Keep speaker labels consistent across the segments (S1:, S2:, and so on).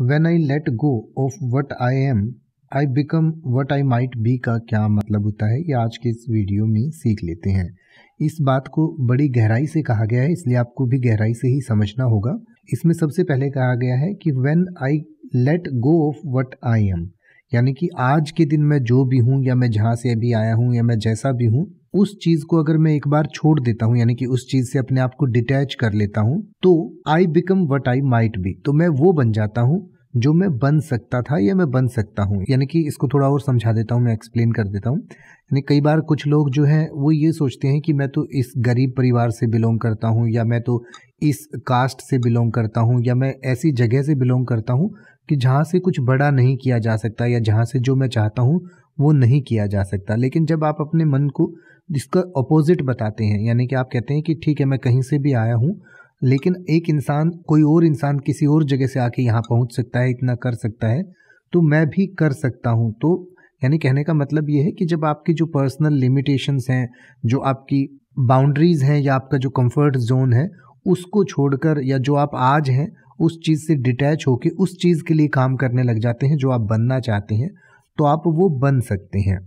S1: when I let go of what I am I become what I might be का क्या मतलब होता है ये आज के इस वीडियो में सीख लेते हैं इस बात को बड़ी गहराई से कहा गया है इसलिए आपको भी गहराई से ही समझना होगा इसमें सबसे पहले कहा गया है कि when I let go of what I am यानी कि आज के दिन मैं जो भी हूँ या मैं जहाँ से अभी आया हूँ या मैं जैसा भी हूँ उस चीज को अगर मैं एक बार छोड़ देता हूँ यानी कि उस चीज से अपने आप को डिटैच कर लेता हूँ तो I become what I might be तो मैं वो बन जाता हूँ जो मैं बन सकता था या मैं बन सकता हूँ यानी कि इसको थोड़ा और समझा देता हूँ मैं एक्सप्लेन कर देता हूँ यानी कई बार कुछ लोग जो हैं वो ये सोचते हैं कि मैं तो इस गरीब परिवार से बिलोंग करता हूँ या मैं तो इस कास्ट से बिलोंग करता हूँ या मैं ऐसी जगह से बिलोंग करता हूँ कि जहाँ से कुछ बड़ा नहीं किया जा सकता या जहाँ से जो मैं चाहता हूँ वो नहीं किया जा सकता लेकिन जब आप अपने मन को इसका अपोजिट बताते हैं यानी कि आप कहते हैं कि ठीक है मैं कहीं से भी आया हूँ लेकिन एक इंसान कोई और इंसान किसी और जगह से आके यहाँ पहुँच सकता है इतना कर सकता है तो मैं भी कर सकता हूँ तो यानी कहने का मतलब ये है कि जब आपकी जो पर्सनल लिमिटेशंस हैं जो आपकी बाउंड्रीज़ हैं या आपका जो कंफर्ट जोन है उसको छोड़कर या जो आप आज हैं उस चीज़ से डिटैच होकर उस चीज़ के लिए काम करने लग जाते हैं जो आप बनना चाहते हैं तो आप वो बन सकते हैं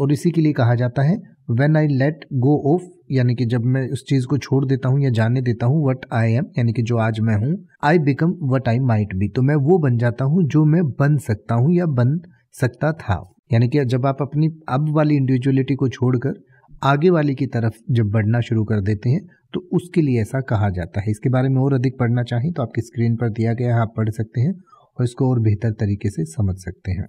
S1: और इसी के लिए कहा जाता है when I let go of यानी कि जब मैं उस चीज़ को छोड़ देता हूँ या जाने देता हूँ वट आई एम यानी कि जो आज मैं हूँ I become what I might be तो मैं वो बन जाता हूँ जो मैं बन सकता हूँ या बन सकता था यानी कि जब आप अपनी अब वाली इंडिविजुअलिटी को छोड़कर आगे वाली की तरफ जब बढ़ना शुरू कर देते हैं तो उसके लिए ऐसा कहा जाता है इसके बारे में और अधिक पढ़ना चाहें तो आपकी स्क्रीन पर दिया गया है आप पढ़ सकते हैं और इसको और बेहतर तरीके से समझ सकते हैं